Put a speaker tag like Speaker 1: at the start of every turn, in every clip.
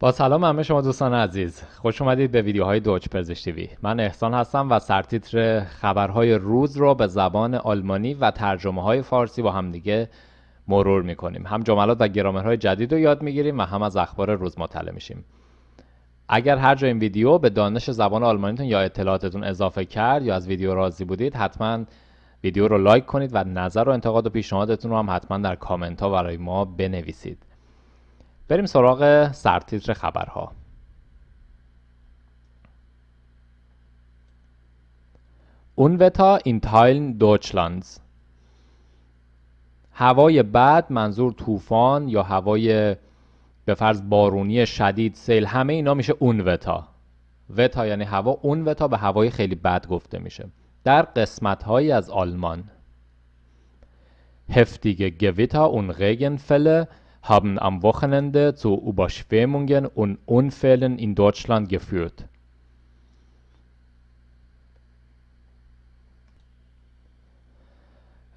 Speaker 1: با سلام همه شما دوستان عزیز خوش اومدید به ویدیوهای دوچ پزشتیوی من احسان هستم و سرتیتر خبرهای روز رو به زبان آلمانی و ترجمه های فارسی با همدیگه مرور میکنیم هم جملات و گرامرهای جدید رو یاد میگیریم و هم از اخبار روز مطلع میشیم اگر هر جا این ویدیو به دانش زبان آلمانیتون یا اطلاعاتتون اضافه کرد یا از ویدیو راضی بودید حتما ویدیو رو لایک کنید و نظر و انتقاد و پیشنهادتون رو هم حتما در کامنت ها برای ما بنویسید بریم سراغ سرتیتر خبرها اونوتا این تایلن دوچلاندز هوای بد منظور طوفان یا هوای به فرض بارونی شدید سیل همه اینا میشه اون وتا یعنی هوا وتا به هوای خیلی بد گفته میشه در قسمت از آلمان هفتیگه گویتا اون فله haben am Wochenende zu Überschwemmungen und Unfällen in Deutschland geführt.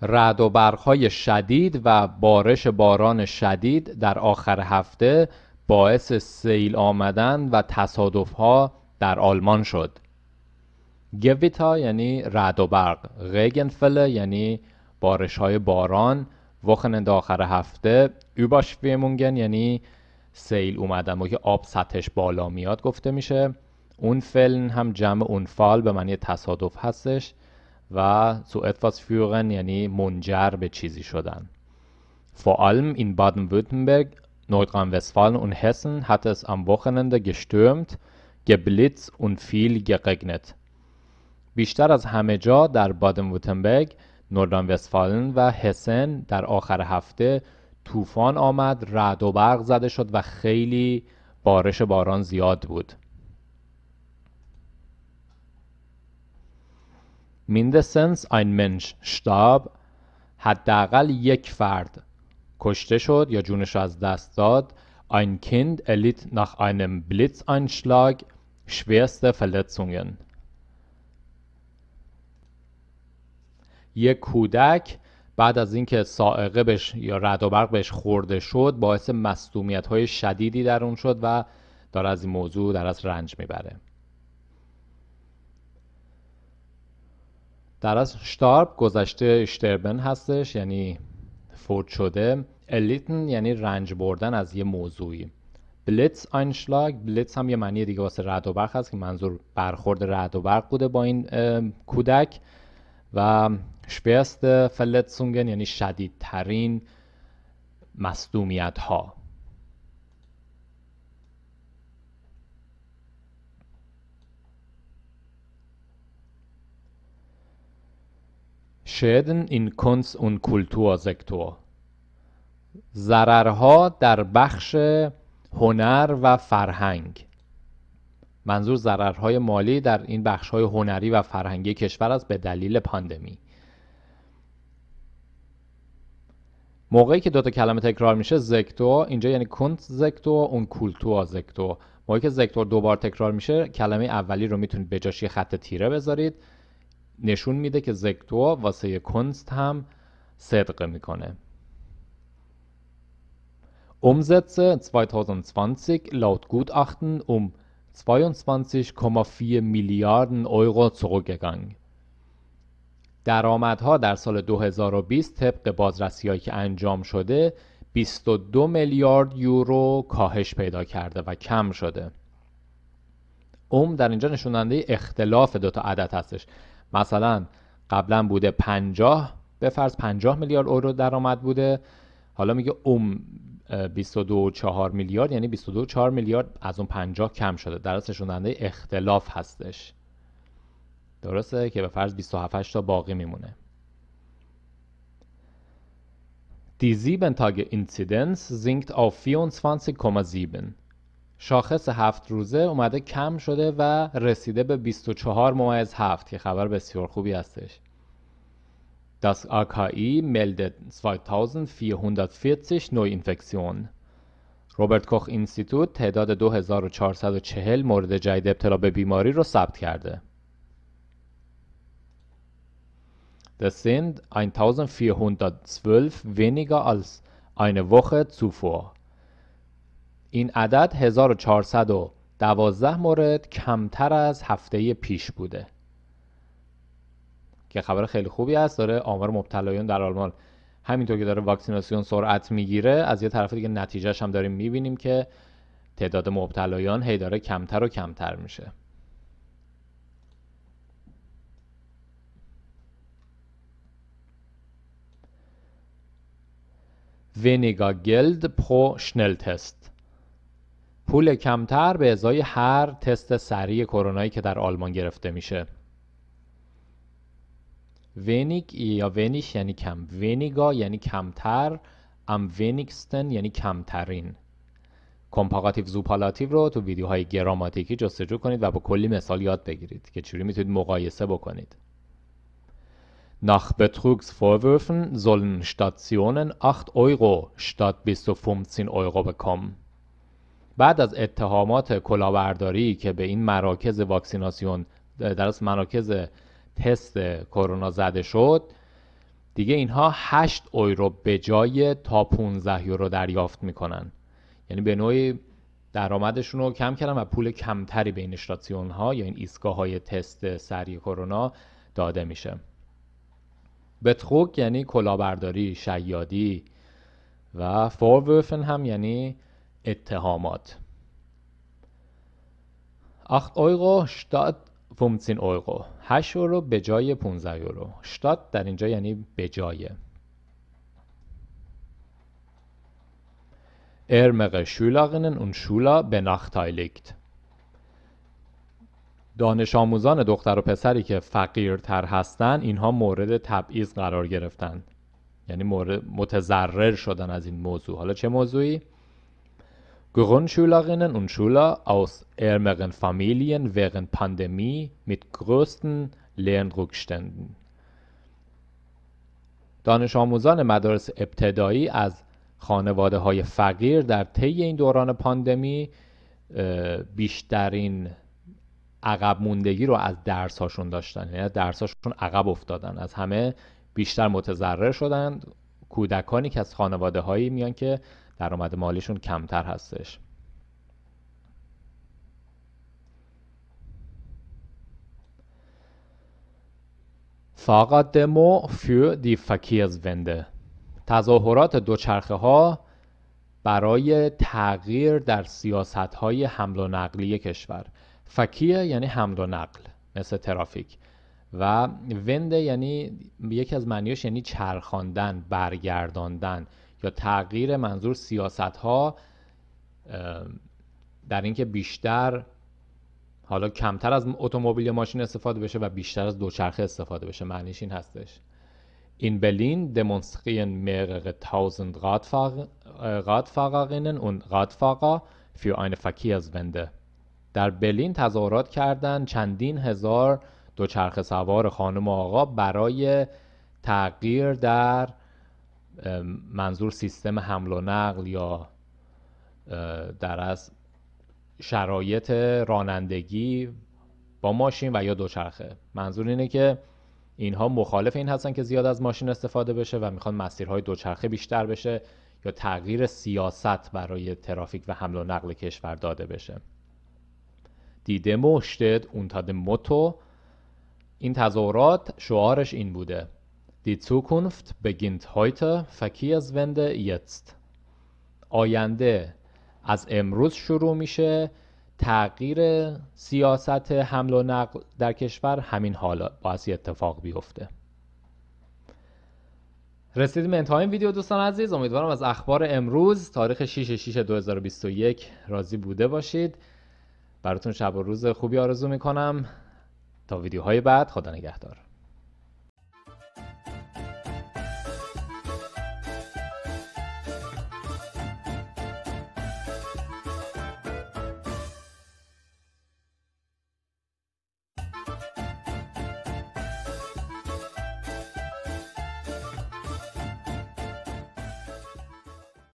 Speaker 1: رعد و برقهای شدید و بارش باران شدید در آخر هفته باعث سیل آمدن و تصادف ها در آلمان شد. گویتا یعنی رعد و برق، یعنی بارش های باران، وخنند آخر هفته Überschwemmungen یعنی سیل اومدن موقع آب سطحش بالا میاد گفته میشه اون فعل هم جمع اونفال به معنی تصادف هستش و zu etwas führen یعنی منجر به چیزی شدن Vor allem in Baden-Württemberg, Nordrhein-Westfalen und Hessen hat es am Wochenende gestürmt, geblitzt und viel geregnet. بیشتر از همه جا در بادن ووتنبرگ، نوردان وستفالن و هسن در آخر هفته طوفان آمد رعد و برق زده شد و خیلی بارش باران زیاد بود میندسنس این منش شتاب حداقل یک فرد کشته شد یا جونش از دست داد کند الیت نخ اینم بلیتز انشلاگ شویست فلتسونگن یک کودک بعد از اینکه سائقه بهش یا رد و برق بهش خورده شد باعث مصدومیت های شدیدی در اون شد و داره از این موضوع در از رنج میبره در از شتارب گذشته اشتربن هستش یعنی فوت شده الیتن یعنی رنج بردن از یه موضوعی بلیتس آینشلاگ بلیتس هم یه معنی دیگه واسه رد و برق هست که منظور برخورد رد و برق بوده با این کودک و schwerste Verletzungen, یعنی شدیدترین مصدومیت ها Schäden in Kunst- und Kultursektor ضررها در بخش هنر و فرهنگ منظور ضررهای مالی در این بخش های هنری و فرهنگی کشور است به دلیل پاندمی موقعی که دوتا کلمه تکرار میشه زکتو اینجا یعنی کنت زکتو اون کولتو زکتو موقعی که زکتور دوبار تکرار میشه کلمه اولی رو میتونید به جاش خط تیره بذارید نشون میده که زکتو واسه کنست هم صدقه میکنه Umsätze 2020 laut Gutachten um 22,4 Milliarden Euro zurückgegangen. درآمدها در سال 2020 طبق بازرسی‌هایی که انجام شده 22 میلیارد یورو کاهش پیدا کرده و کم شده اوم در اینجا نشوننده اختلاف دو تا عدد هستش مثلا قبلا بوده 50 به فرض 50 میلیارد یورو درآمد بوده حالا میگه عم 22.4 میلیارد یعنی 22.4 میلیارد از اون 50 کم شده در نشوننده اختلاف هستش درسته که به فرض 27 تا باقی میمونه دی sieben Tage Inzidenz sinkt auf 24,7. شاخص هفت روزه اومده کم شده و رسیده به 24 ممیز هفت که خبر بسیار خوبی هستش. Das AKI meldet 2440 Neuinfektionen. روبرت کوخ اینستیتوت تعداد 2440 مورد جدید ابتلا به بیماری رو ثبت کرده. Das sind 1412 weniger als eine Woche این عدد 1412 مورد کمتر از هفته پیش بوده که خبر خیلی خوبی است داره آمار مبتلایان در آلمان همینطور که داره واکسیناسیون سرعت میگیره از یه طرف دیگه نتیجهش هم داریم میبینیم که تعداد مبتلایان هی داره کمتر و کمتر میشه گلد پو شنل تست پول کمتر به ازای هر تست سریع کرونایی که در آلمان گرفته میشه ونیگ یا ونیش یعنی کم ونیگا یعنی کمتر ام ونیکستن یعنی کمترین کمپاقاتیو زوپالاتیو رو تو ویدیوهای گراماتیکی جستجو کنید و با کلی مثال یاد بگیرید که چوری میتونید مقایسه بکنید Nach Betrugsvorwürfen sollen Stationen 8 Euro statt bis zu 15 Euro bekommen. بعد از اتهامات کلاهبرداری که به این مراکز واکسیناسیون در از مراکز تست کرونا زده شد دیگه اینها 8 یورو به جای تا 15 یورو دریافت میکنن یعنی به نوعی درآمدشون رو کم کردن و پول کمتری به این اشتاسیون ها یا این ایستگاه های تست سری کرونا داده میشه بتخوک یعنی کلاهبرداری شیادی و فورورفن هم یعنی اتهامات 8 اویغو شتاد 15 اویغو 8 یورو به جای 15 یورو شتاد در اینجا یعنی به جای Er اون Schülerinnen und Schüler دانش آموزان دختر و پسری که فقیرتر هستند، اینها مورد تبعیض قرار گرفتن یعنی مورد متضرر شدن از این موضوع حالا چه موضوعی Grundschülerinnen und Schüler aus ärmeren Familien während Pandemie mit größten Lernrückständen. دانش آموزان مدارس ابتدایی از خانواده های فقیر در طی این دوران پاندمی بیشترین عقب موندگی رو از درس هاشون داشتن یعنی درس هاشون عقب افتادن از همه بیشتر متضرر شدن کودکانی که از خانواده هایی میان که درآمد مالیشون کمتر هستش فقط دمو فیو دی ونده تظاهرات دوچرخه ها برای تغییر در سیاست های حمل و نقلی کشور فکیه یعنی حمل و نقل مثل ترافیک و ونده یعنی یکی از معنیش یعنی چرخاندن برگرداندن یا تغییر منظور سیاست ها در اینکه بیشتر حالا کمتر از اتومبیل یا ماشین استفاده بشه و بیشتر از دوچرخه استفاده بشه معنیش این هستش این بلین دمونسترین mehrere tausend Radfahr Radfahrerinnen und Radfahrer für eine در برلین تظاهرات کردند چندین هزار دوچرخه سوار خانم و آقا برای تغییر در منظور سیستم حمل و نقل یا در از شرایط رانندگی با ماشین و یا دوچرخه منظور اینه که اینها مخالف این هستن که زیاد از ماشین استفاده بشه و میخوان مسیرهای دوچرخه بیشتر بشه یا تغییر سیاست برای ترافیک و حمل و نقل کشور داده بشه دیده steht unter dem Motto این تظاهرات شعارش این بوده Die Zukunft beginnt heute, Verkehrswende jetzt. آینده از امروز شروع میشه تغییر سیاست حمل و نقل در کشور همین حالا باعث اتفاق بیفته رسیدیم انتهای این ویدیو دوستان عزیز امیدوارم از اخبار امروز تاریخ 6 6 2021 راضی بوده باشید براتون شب و روز خوبی آرزو میکنم تا ویدیوهای بعد خدا نگهدار